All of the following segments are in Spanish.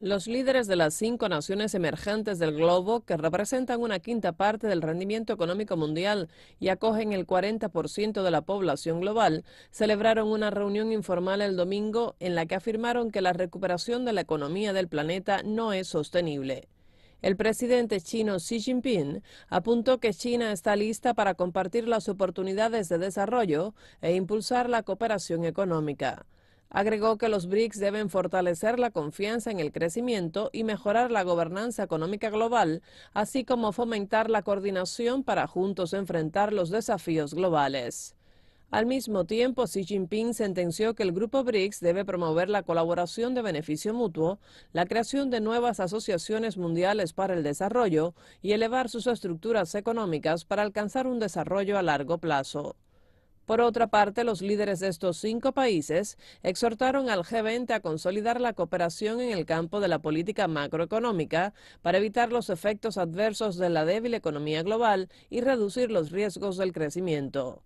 Los líderes de las cinco naciones emergentes del globo, que representan una quinta parte del rendimiento económico mundial y acogen el 40% de la población global, celebraron una reunión informal el domingo en la que afirmaron que la recuperación de la economía del planeta no es sostenible. El presidente chino Xi Jinping apuntó que China está lista para compartir las oportunidades de desarrollo e impulsar la cooperación económica. Agregó que los BRICS deben fortalecer la confianza en el crecimiento y mejorar la gobernanza económica global, así como fomentar la coordinación para juntos enfrentar los desafíos globales. Al mismo tiempo, Xi Jinping sentenció que el grupo BRICS debe promover la colaboración de beneficio mutuo, la creación de nuevas asociaciones mundiales para el desarrollo y elevar sus estructuras económicas para alcanzar un desarrollo a largo plazo. Por otra parte, los líderes de estos cinco países exhortaron al G20 a consolidar la cooperación en el campo de la política macroeconómica para evitar los efectos adversos de la débil economía global y reducir los riesgos del crecimiento.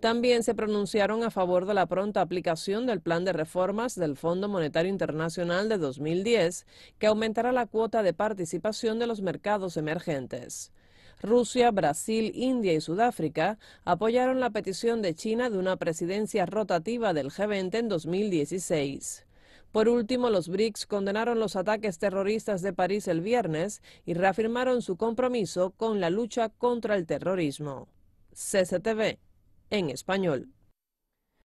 También se pronunciaron a favor de la pronta aplicación del plan de reformas del Fondo Monetario Internacional de 2010, que aumentará la cuota de participación de los mercados emergentes. Rusia, Brasil, India y Sudáfrica apoyaron la petición de China de una presidencia rotativa del G20 en 2016. Por último, los BRICS condenaron los ataques terroristas de París el viernes y reafirmaron su compromiso con la lucha contra el terrorismo. CCTV, en español.